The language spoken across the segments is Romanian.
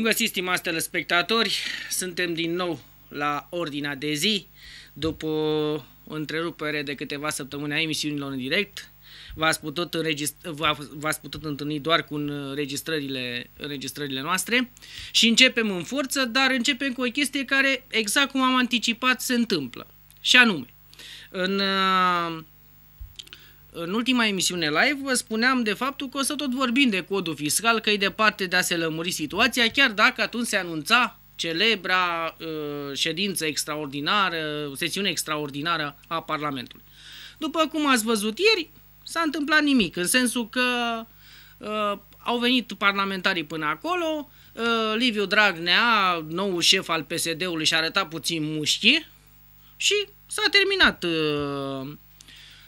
Bun găsit, stimați telespectatori! Suntem din nou la ordinea de zi, după întrerupere de câteva săptămâni a emisiunilor în direct. V-ați putut, putut întâlni doar cu înregistrările, înregistrările noastre și începem în forță, dar începem cu o chestie care, exact cum am anticipat, se întâmplă. Și anume, în uh, în ultima emisiune live vă spuneam de faptul că o să tot vorbim de codul fiscal, că e departe de a se lămuri situația, chiar dacă atunci se anunța celebra uh, ședință extraordinară, sesiune extraordinară a Parlamentului. După cum ați văzut ieri, s-a întâmplat nimic, în sensul că uh, au venit parlamentarii până acolo, uh, Liviu Dragnea, nou șef al PSD-ului, și-a arătat puțin mușchi și s-a terminat uh,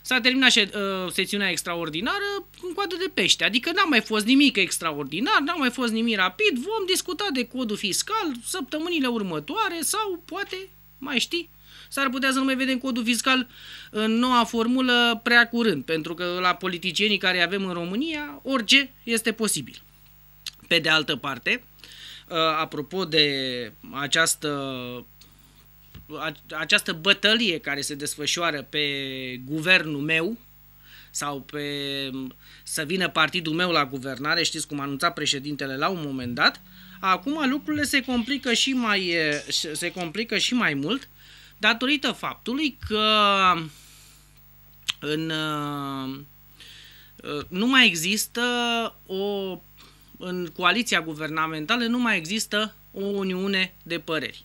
S-a terminat și, uh, secțiunea extraordinară în coadă de pește, adică n-a mai fost nimic extraordinar, n-a mai fost nimic rapid, vom discuta de codul fiscal săptămânile următoare sau poate, mai știi, s-ar putea să nu mai vedem codul fiscal în noua formulă prea curând, pentru că la politicienii care avem în România, orice este posibil. Pe de altă parte, uh, apropo de această această bătălie care se desfășoară pe guvernul meu sau pe să vină partidul meu la guvernare, știți cum anunța președintele la un moment dat, acum lucrurile se complică și mai, se complică și mai mult datorită faptului că în, uh, nu mai există o în coaliția guvernamentală nu mai există o uniune de păreri.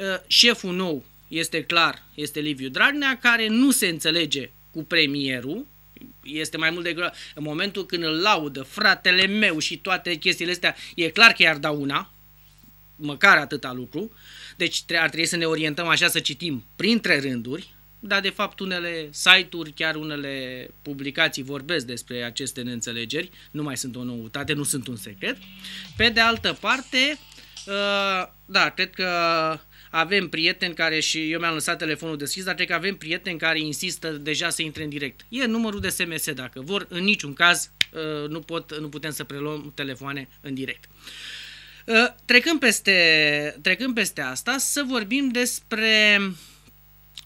Ă, șeful nou este clar, este Liviu Dragnea, care nu se înțelege cu premierul, este mai mult decât în momentul când îl laudă fratele meu și toate chestiile astea, e clar că i-ar da una, măcar atâta lucru, deci ar trebui să ne orientăm așa să citim printre rânduri, dar de fapt unele site-uri, chiar unele publicații vorbesc despre aceste neînțelegeri, nu mai sunt o noutate, nu sunt un secret. Pe de altă parte, ă, da, cred că avem prieteni care și eu mi-am lăsat telefonul deschis, dar cred că avem prieteni care insistă deja să intre în direct. E numărul de SMS dacă vor, în niciun caz uh, nu, pot, nu putem să preluăm telefoane în direct. Uh, trecând peste, trecând peste asta, să vorbim despre uh,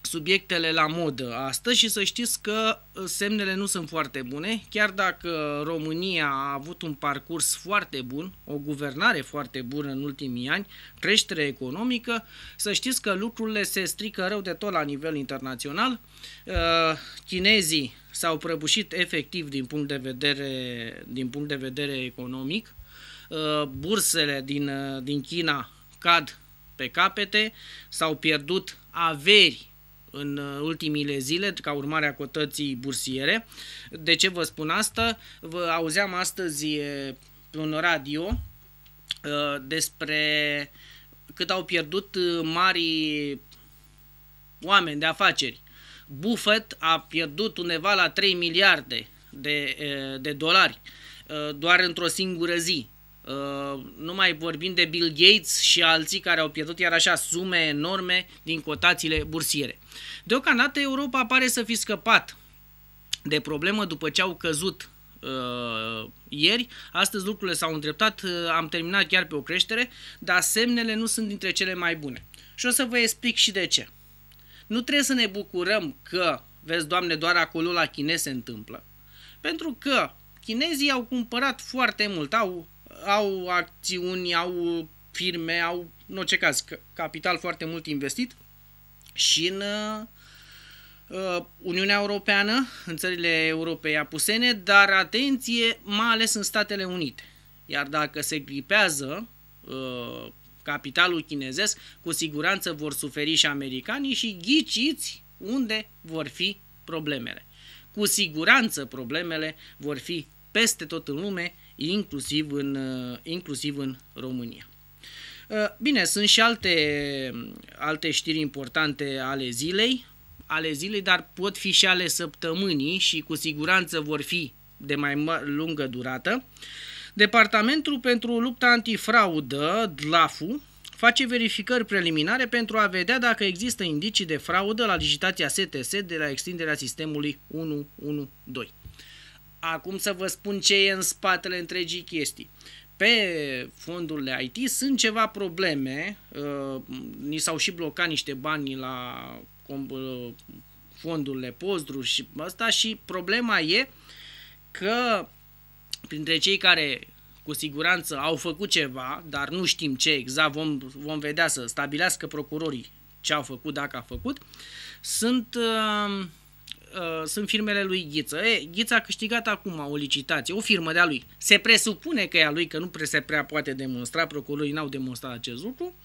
subiectele la modă astăzi și să știți că uh, semnele nu sunt foarte bune, chiar dacă România a avut un parcurs foarte bun, o guvernare foarte bună în ultimii ani, creștere economică, să știți că lucrurile se strică rău de tot la nivel internațional. Uh, chinezii s-au prăbușit efectiv din punct de vedere, din punct de vedere economic, uh, bursele din, din China cad pe capete, s-au pierdut averi în uh, ultimile zile ca urmare a cotății bursiere. De ce vă spun asta? Vă auzeam astăzi pe un radio uh, despre cât au pierdut uh, mari oameni de afaceri. Buffett a pierdut undeva la 3 miliarde de, de dolari doar într-o singură zi. Uh, nu mai vorbim de Bill Gates și alții care au pierdut iar așa sume enorme din cotațiile bursiere. Deocamdată Europa pare să fi scăpat de problemă după ce au căzut uh, ieri. Astăzi lucrurile s-au îndreptat, uh, am terminat chiar pe o creștere, dar semnele nu sunt dintre cele mai bune. Și o să vă explic și de ce. Nu trebuie să ne bucurăm că, vezi, Doamne, doar acolo la chinez se întâmplă. Pentru că chinezii au cumpărat foarte mult, au au acțiuni, au firme, au, în orice caz, capital foarte mult investit și în uh, Uniunea Europeană, în țările europei apusene, dar atenție, mai ales în Statele Unite. Iar dacă se gripează uh, capitalul chinezesc, cu siguranță vor suferi și americanii și ghiciți unde vor fi problemele. Cu siguranță problemele vor fi peste tot în lume inclusiv în, uh, inclusiv în România. Uh, bine, sunt și alte, um, alte știri importante ale zilei, ale zilei, dar pot fi și ale săptămânii și cu siguranță vor fi de mai lungă durată. Departamentul pentru lupta antifraudă, DLAFU, face verificări preliminare pentru a vedea dacă există indicii de fraudă la licitația STS de la extinderea sistemului 112. Acum să vă spun ce e în spatele întregii chestii. Pe fondurile IT sunt ceva probleme, uh, ni s-au și blocat niște bani la uh, fondurile postru și asta și problema e că printre cei care cu siguranță au făcut ceva, dar nu știm ce exact, vom, vom vedea să stabilească procurorii ce au făcut, dacă a făcut, sunt uh, uh, sunt firmele lui Ghiță. E, Ghiță a câștigat acum o licitație, o firmă de-a lui. Se presupune că e a lui, că nu se prea poate demonstra, procurorii n-au demonstrat acest lucru.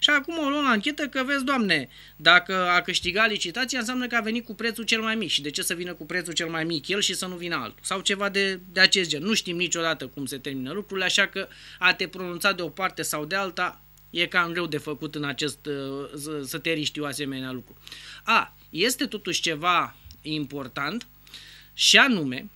Și acum o luăm la anchetă că, vezi, doamne, dacă a câștigat licitația, înseamnă că a venit cu prețul cel mai mic. Și de ce să vină cu prețul cel mai mic el și să nu vină altul? Sau ceva de, de acest gen. Nu știm niciodată cum se termină lucrurile, așa că a te pronunța de o parte sau de alta e cam greu de făcut în acest, uh, să te riști o asemenea lucru. A, este totuși ceva important și anume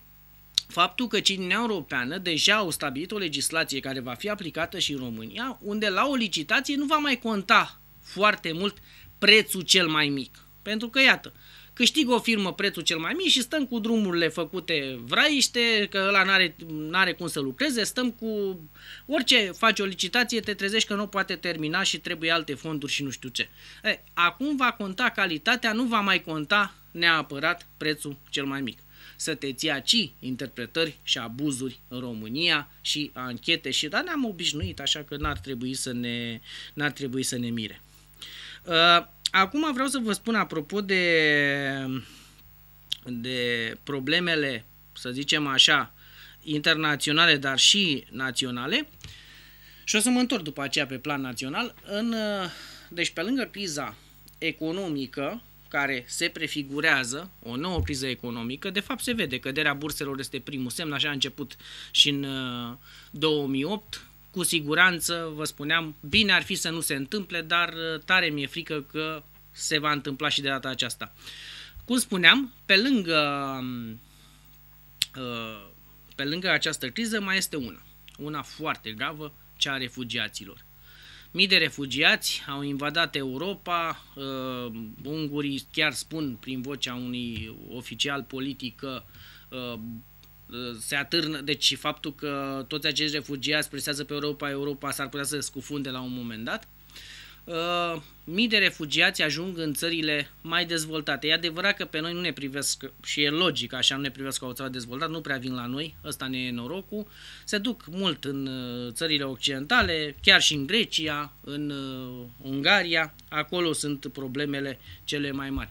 faptul că Uniunea Europeană deja au stabilit o legislație care va fi aplicată și în România, unde la o licitație nu va mai conta foarte mult prețul cel mai mic. Pentru că, iată, câștigă o firmă prețul cel mai mic și stăm cu drumurile făcute vraiște, că ăla n-are, n-are cum să lucreze, stăm cu orice faci o licitație, te trezești că nu poate termina și trebuie alte fonduri și nu știu ce. E, acum va conta calitatea, nu va mai conta neapărat prețul cel mai mic. Să te ții aci interpretări și abuzuri în România și anchete și dar ne-am obișnuit, așa că n-ar trebui să ne, ar trebui să ne mire. Ă, acum vreau să vă spun apropo de, de problemele, să zicem așa, internaționale, dar și naționale. Și o să mă întorc după aceea pe plan național. În, deci pe lângă criza economică care se prefigurează, o nouă criză economică, de fapt se vede. Căderea burselor este primul semn, așa a început și în 2008. Uh, Cu siguranță, vă spuneam, bine ar fi să nu se întâmple, dar uh, tare mi-e frică că se va întâmpla și de data aceasta. Cum spuneam, pe lângă, um, uh, pe lângă această criză mai este una. Una foarte gravă, cea a refugiaților. Mii de refugiați au invadat Europa, uh, ungurii chiar spun prin vocea unui oficial politic că uh, uh, se atârnă, deci faptul că toți acești refugiați presează pe Europa, Europa s-ar putea să scufunde la un moment dat. Uh, mii de refugiați ajung în țările mai dezvoltate. E adevărat că pe noi nu ne privesc, și e logic, așa nu ne privesc ca o țară dezvoltată, nu prea vin la noi, ăsta ne e norocul. Se duc mult în uh, țările occidentale, chiar și în Grecia, în uh, Ungaria, acolo sunt problemele cele mai mari.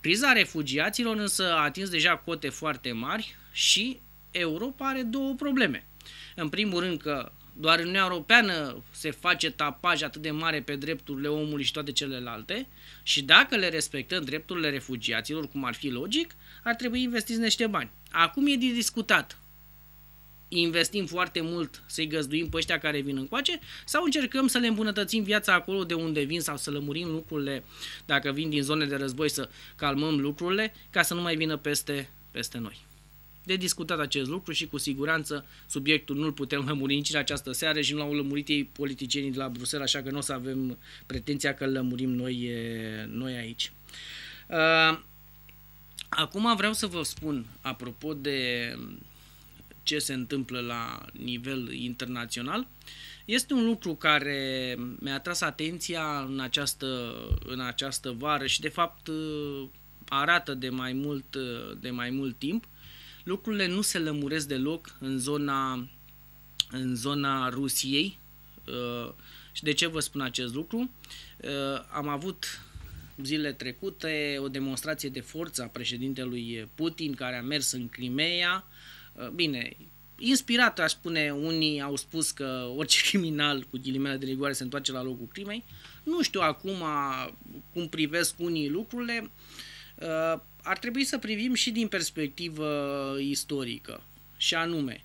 Criza refugiaților însă a atins deja cote foarte mari și Europa are două probleme. În primul rând că doar în Uniunea Europeană se face tapaj atât de mare pe drepturile omului și toate celelalte și dacă le respectăm drepturile refugiaților, cum ar fi logic, ar trebui investiți niște bani. Acum e de discutat. Investim foarte mult să-i găzduim pe ăștia care vin încoace sau încercăm să le îmbunătățim viața acolo de unde vin sau să lămurim lucrurile, dacă vin din zone de război, să calmăm lucrurile ca să nu mai vină peste, peste noi. De discutat acest lucru și cu siguranță subiectul nu-l putem lămuri nici în această seară și nu l-au lămurit ei politicienii de la Bruxelles, așa că nu o să avem pretenția că îl lămurim noi, noi aici. Uh, acum vreau să vă spun, apropo de ce se întâmplă la nivel internațional, este un lucru care mi-a atras atenția în această, în această vară și de fapt uh, arată de mai mult, uh, de mai mult timp lucrurile nu se lămuresc deloc în zona, în zona Rusiei. Uh, și de ce vă spun acest lucru? Uh, am avut zile trecute o demonstrație de forță a președintelui Putin care a mers în Crimea. Uh, bine, inspirat, aș spune, unii au spus că orice criminal cu ghilimele de rigoare se întoarce la locul crimei. Nu știu acum cum privesc unii lucrurile ar trebui să privim și din perspectivă istorică, și anume,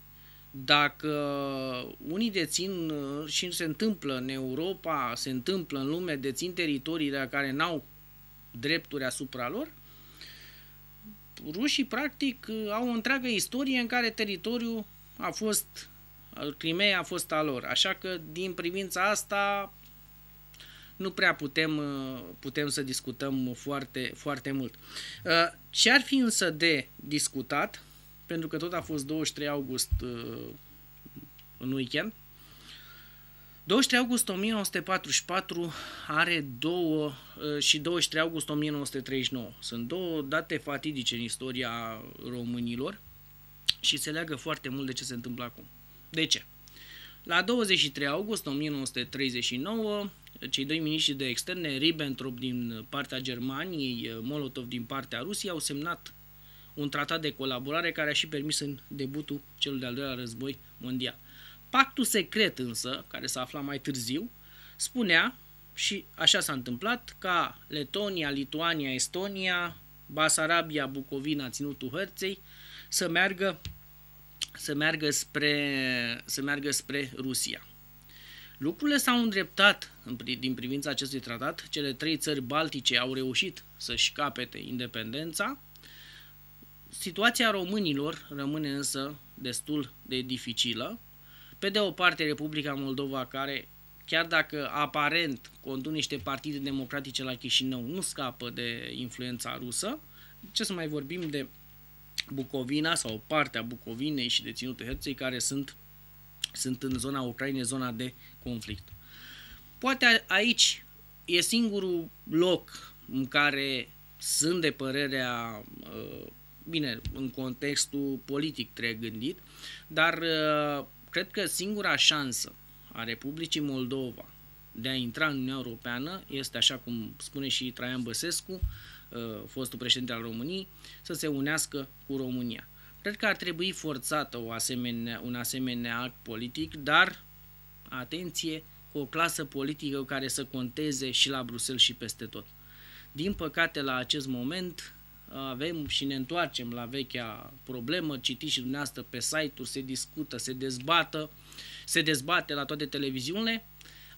dacă unii dețin uh, și se întâmplă în Europa, se întâmplă în lume, dețin teritorii de care n-au drepturi asupra lor, rușii practic uh, au o întreagă istorie în care teritoriul a fost, Crimea a fost a lor. Așa că din privința asta nu prea putem, uh, putem să discutăm foarte, foarte mult. Uh, ce ar fi însă de discutat, pentru că tot a fost 23 august uh, în weekend, 23 august 1944 are două și 23 august 1939. Sunt două date fatidice în istoria românilor și se leagă foarte mult de ce se întâmplă acum. De ce? La 23 august 1939 cei doi miniștri de externe, Ribbentrop din partea Germaniei, Molotov din partea Rusiei, au semnat un tratat de colaborare care a și permis în debutul celui de-al doilea război mondial. Pactul secret însă, care s-a aflat mai târziu, spunea, și așa s-a întâmplat, ca Letonia, Lituania, Estonia, Basarabia, Bucovina, Ținutul Hărței, să meargă, să meargă, spre, să meargă spre Rusia. Lucrurile s-au îndreptat din privința acestui tratat. Cele trei țări baltice au reușit să-și capete independența. Situația românilor rămâne însă destul de dificilă. Pe de o parte, Republica Moldova, care chiar dacă aparent condu niște partide democratice la Chișinău, nu scapă de influența rusă. Ce să mai vorbim de Bucovina sau partea Bucovinei și Ținutul Herței, care sunt sunt în zona Ucrainei, zona de conflict. Poate aici e singurul loc în care sunt de părerea, uh, bine, în contextul politic trebuie gândit, dar uh, cred că singura șansă a Republicii Moldova de a intra în Uniunea Europeană este, așa cum spune și Traian Băsescu, uh, fostul președinte al României, să se unească cu România. Cred că ar trebui forțată o asemenea, un asemenea act politic, dar, atenție, cu o clasă politică care să conteze și la Bruxelles și peste tot. Din păcate, la acest moment, avem și ne întoarcem la vechea problemă, citiți și dumneavoastră pe site-uri, se discută, se dezbată, se dezbate la toate televiziunile.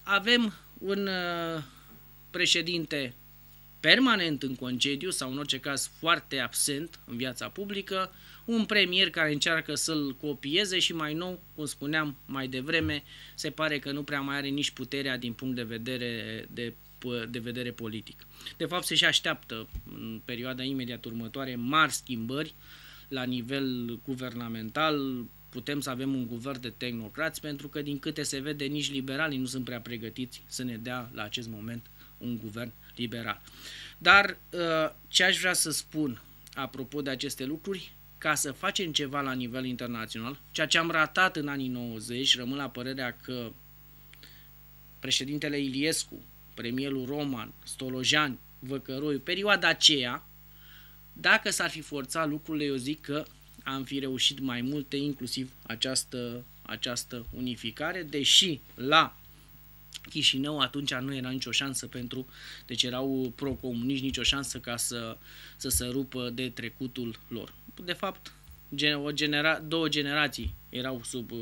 Avem un uh, președinte permanent în concediu sau în orice caz foarte absent în viața publică, un premier care încearcă să-l copieze și mai nou, cum spuneam mai devreme, se pare că nu prea mai are nici puterea din punct de vedere de de vedere politic. De fapt, se și așteaptă în perioada imediat următoare mari schimbări la nivel guvernamental, putem să avem un guvern de tehnocrați, pentru că, din câte se vede, nici liberalii nu sunt prea pregătiți să ne dea la acest moment un guvern liberal. Dar ă, ce aș vrea să spun apropo de aceste lucruri ca să facem ceva la nivel internațional, ceea ce am ratat în anii 90, rămân la părerea că președintele Iliescu, premierul Roman, Stolojan, Văcăroi, perioada aceea, dacă s-ar fi forțat lucrurile, eu zic că am fi reușit mai multe, inclusiv această, această unificare, deși la Chișinău atunci nu era nicio șansă pentru, deci erau pro-comuniști, nicio șansă ca să, să se rupă de trecutul lor de fapt, o genera- două generații erau sub uh,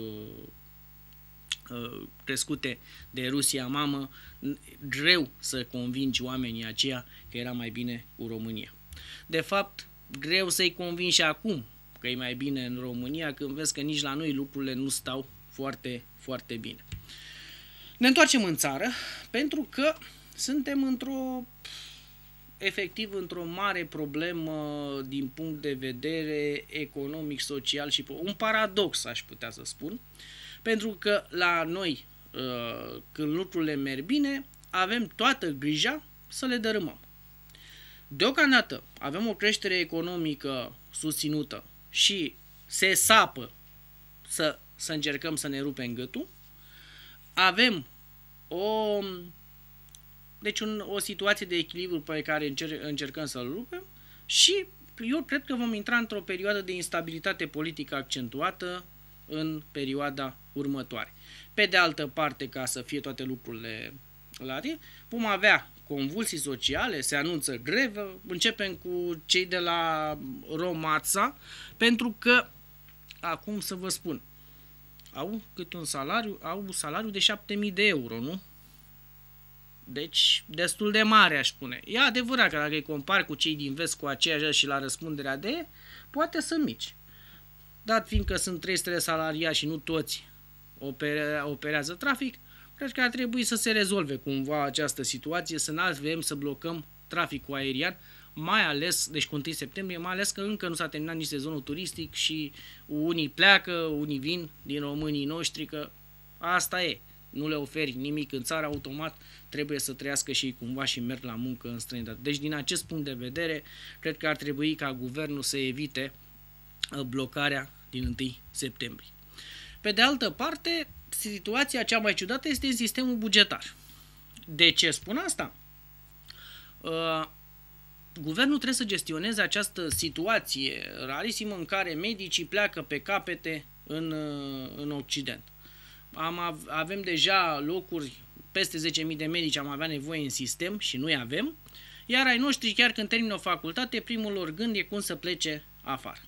uh, crescute de Rusia mamă, greu să convingi oamenii aceia că era mai bine cu România. De fapt, greu să-i convingi și acum că e mai bine în România când vezi că nici la noi lucrurile nu stau foarte, foarte bine. Ne întoarcem în țară pentru că suntem într-o efectiv într-o mare problemă din punct de vedere economic, social și un paradox, aș putea să spun, pentru că la noi, uh, când lucrurile merg bine, avem toată grija să le dărâmăm. Deocamdată avem o creștere economică susținută și se sapă să, să încercăm să ne rupem gâtul, avem o deci un, o situație de echilibru pe care încer- încercăm să-l rupem și eu cred că vom intra într-o perioadă de instabilitate politică accentuată în perioada următoare. Pe de altă parte, ca să fie toate lucrurile la tine, vom avea convulsii sociale, se anunță grevă, începem cu cei de la Romața, pentru că, acum să vă spun, au cât un salariu, au un salariu de 7.000 de euro, nu? Deci, destul de mare, aș spune. E adevărat că dacă îi compari cu cei din vest cu aceeași și la răspunderea de, poate să mici. Dat fiindcă sunt 300 de salariați și nu toți operează trafic, cred că ar trebui să se rezolve cumva această situație, să nu avem să blocăm traficul aerian, mai ales, deci cu 1 septembrie, mai ales că încă nu s-a terminat nici sezonul turistic și unii pleacă, unii vin din românii noștri, că asta e nu le oferi nimic în țară, automat trebuie să trăiască și ei cumva și merg la muncă în străinătate. Deci din acest punct de vedere, cred că ar trebui ca guvernul să evite uh, blocarea din 1 septembrie. Pe de altă parte, situația cea mai ciudată este în sistemul bugetar. De ce spun asta? Uh, guvernul trebuie să gestioneze această situație rarisimă în care medicii pleacă pe capete în, uh, în Occident am, avem deja locuri, peste 10.000 de medici am avea nevoie în sistem și nu-i avem, iar ai noștri, chiar când termină o facultate, primul lor gând e cum să plece afară.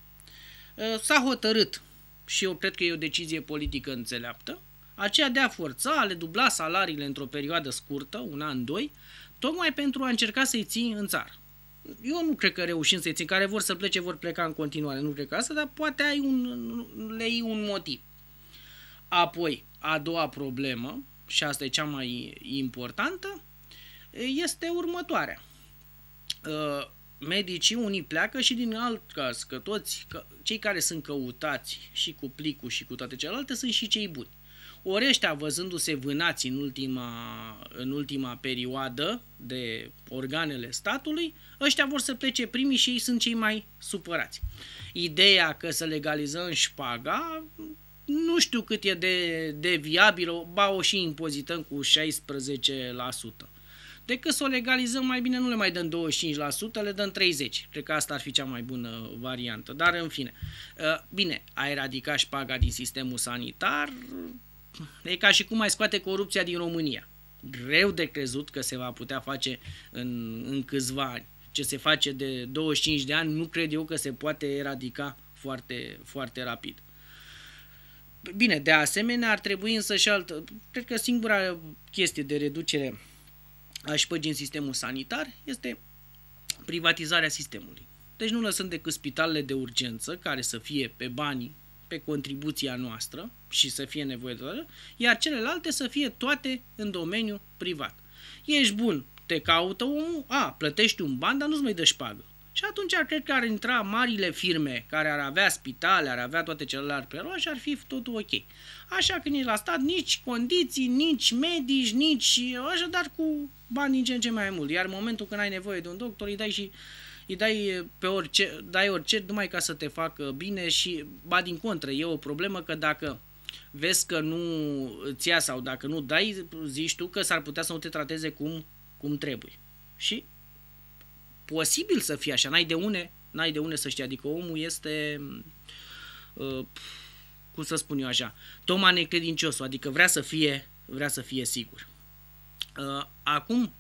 Ă, s-a hotărât, și eu cred că e o decizie politică înțeleaptă, aceea de a forța, a le dubla salariile într-o perioadă scurtă, un an, doi, tocmai pentru a încerca să-i ții în țară. Eu nu cred că reușim să-i țin. Care vor să plece, vor pleca în continuare. Nu cred că asta, dar poate ai un, le iei un motiv. Apoi, a doua problemă, și asta e cea mai importantă, este următoarea. Ă, medicii unii pleacă și din alt caz, că toți că cei care sunt căutați și cu plicul și cu toate celelalte sunt și cei buni. Ori ăștia, văzându-se vânați în ultima, în ultima perioadă de organele statului, ăștia vor să plece primii și ei sunt cei mai supărați. Ideea că să legalizăm șpaga nu știu cât e de, de viabilă, ba o și impozităm cu 16%. Decât să o legalizăm, mai bine nu le mai dăm 25%, le dăm 30%. Cred că asta ar fi cea mai bună variantă. Dar, în fine, uh, bine, a eradicat șpaga din sistemul sanitar, e ca și cum mai scoate corupția din România. Greu de crezut că se va putea face în, în câțiva ani. Ce se face de 25 de ani, nu cred eu că se poate eradica foarte, foarte rapid. Bine, de asemenea ar trebui însă și altă, cred că singura chestie de reducere a șpăgii în sistemul sanitar este privatizarea sistemului. Deci nu lăsăm decât spitalele de urgență care să fie pe banii, pe contribuția noastră și să fie nevoie de iar celelalte să fie toate în domeniul privat. Ești bun, te caută omul, a, plătești un ban, dar nu-ți mai dă șpagă. Și atunci cred că ar intra marile firme care ar avea spitale, ar avea toate celelalte pe roșii ar fi totul ok. Așa că nici la stat, nici condiții, nici medici, nici așa, dar cu bani din ce în ce mai mult. Iar în momentul când ai nevoie de un doctor, îi dai și îi dai pe orice, dai orice numai ca să te facă bine și, ba din contră, e o problemă că dacă vezi că nu ți sau dacă nu dai, zici tu că s-ar putea să nu te trateze cum, cum trebuie. Și posibil să fie așa, n-ai de une, n-ai de une să știi, adică omul este, uh, cum să spun eu așa, Toma necredinciosul, adică vrea să fie, vrea să fie sigur. Uh, acum,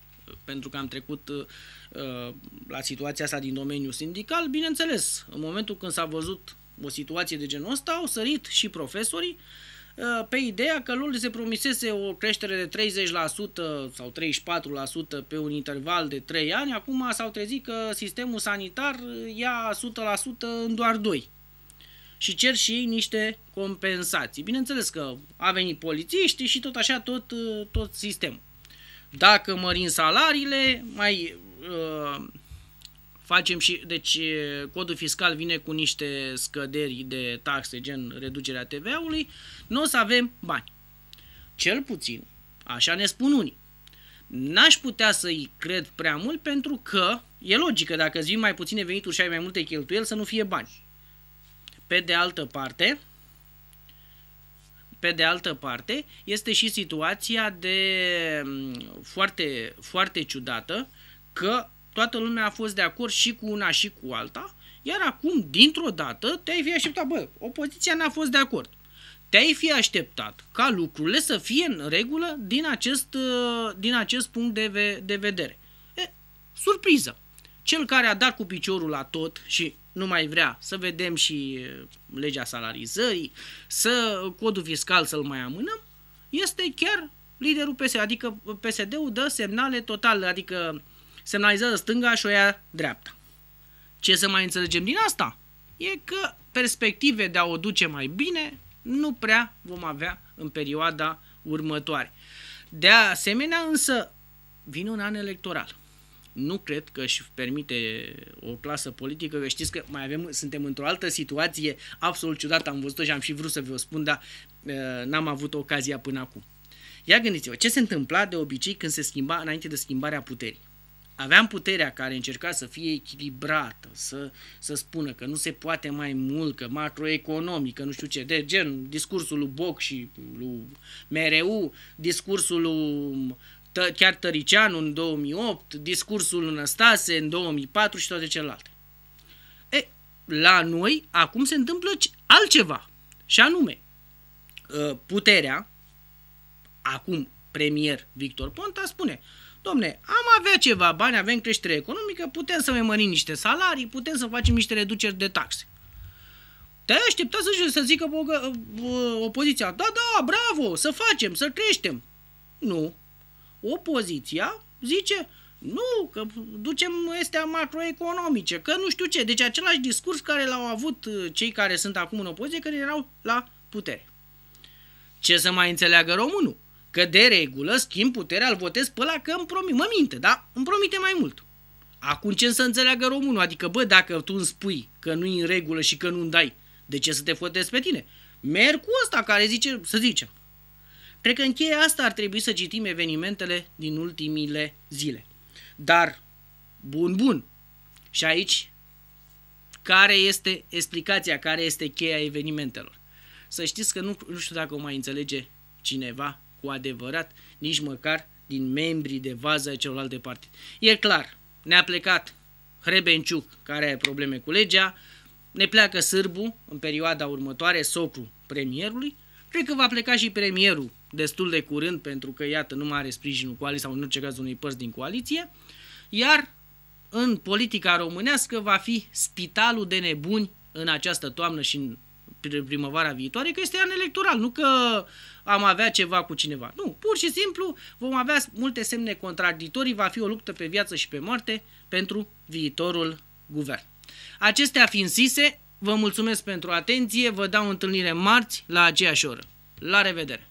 pentru că am trecut uh, la situația asta din domeniul sindical, bineînțeles, în momentul când s-a văzut o situație de genul ăsta, au sărit și profesorii, uh, Uh, pe ideea că lui se promisese o creștere de 30% sau 34% pe un interval de 3 ani, acum s-au trezit că sistemul sanitar ia 100% în doar 2 și cer și ei niște compensații. Bineînțeles că a venit polițiști și tot așa tot, uh, tot sistemul. Dacă mărim salariile, mai uh, facem și, deci codul fiscal vine cu niște scăderi de taxe, gen reducerea TVA-ului, nu o să avem bani. Cel puțin, așa ne spun unii. N-aș putea să-i cred prea mult pentru că e logică, dacă îți vin mai puține venituri și ai mai multe cheltuieli, să nu fie bani. Pe de altă parte, pe de altă parte, este și situația de foarte, foarte ciudată că toată lumea a fost de acord și cu una și cu alta, iar acum, dintr-o dată, te-ai fi așteptat, bă, opoziția n-a fost de acord. Te-ai fi așteptat ca lucrurile să fie în regulă din acest, uh, din acest punct de, ve- de vedere. E, surpriză! Cel care a dat cu piciorul la tot și nu mai vrea să vedem și uh, legea salarizării, să uh, codul fiscal să-l mai amânăm, este chiar liderul PSD, adică PSD-ul dă semnale totale, adică uh, semnalizează stânga și o ia dreapta. Ce să mai înțelegem din asta? E că perspective de a o duce mai bine nu prea vom avea în perioada următoare. De asemenea, însă, vine un an electoral. Nu cred că își permite o clasă politică, că știți că mai avem, suntem într-o altă situație absolut ciudată, am văzut-o și am și vrut să vă spun, dar uh, n-am avut ocazia până acum. Ia gândiți-vă, ce se întâmpla de obicei când se schimba, înainte de schimbarea puterii? aveam puterea care încerca să fie echilibrată, să, să spună că nu se poate mai mult, că macroeconomică, nu știu ce, de gen discursul lui Boc și lui Mereu, discursul lui um, tă, chiar Tăricianu în 2008, discursul lui Năstase în 2004 și toate celelalte. E, la noi acum se întâmplă altceva, și anume, uh, puterea, acum premier Victor Ponta spune, uh, domne, am avea ceva bani, avem creștere economică, putem să mai mărim niște salarii, putem să facem niște reduceri de taxe. Te aștepta să, să zică bogă, uh, opoziția, da, da, bravo, să facem, să creștem. Nu. Opoziția zice, nu, că ducem astea macroeconomice, că nu știu ce. Deci același discurs care l-au avut uh, cei care sunt acum în opoziție, care erau la putere. Ce să mai înțeleagă românul? Că de regulă schimb puterea, îl votez pe ăla că îmi promite, mă minte, da? Îmi promite mai mult. Acum ce să înțeleagă românul? Adică, bă, dacă tu îmi spui că nu e în regulă și că nu-mi dai, de ce să te fotezi pe tine? Merg cu ăsta care zice, să zicem. Cred că în cheia asta ar trebui să citim evenimentele din ultimile zile. Dar, bun, bun. Și aici, care este explicația, care este cheia evenimentelor? Să știți că nu, nu știu dacă o mai înțelege cineva cu adevărat nici măcar din membrii de vază ai celorlalte partide. E clar, ne-a plecat Hrebenciuc, care are probleme cu legea, ne pleacă Sârbu în perioada următoare, socru premierului, cred că va pleca și premierul destul de curând, pentru că, iată, nu mai are sprijinul coaliției sau, în orice caz, unui părți din coaliție, iar în politica românească va fi spitalul de nebuni în această toamnă și în primăvara viitoare că este an electoral, nu că am avea ceva cu cineva. Nu, pur și simplu vom avea multe semne contradictorii, va fi o luptă pe viață și pe moarte pentru viitorul guvern. Acestea fiind zise, vă mulțumesc pentru atenție, vă dau întâlnire marți la aceeași oră. La revedere!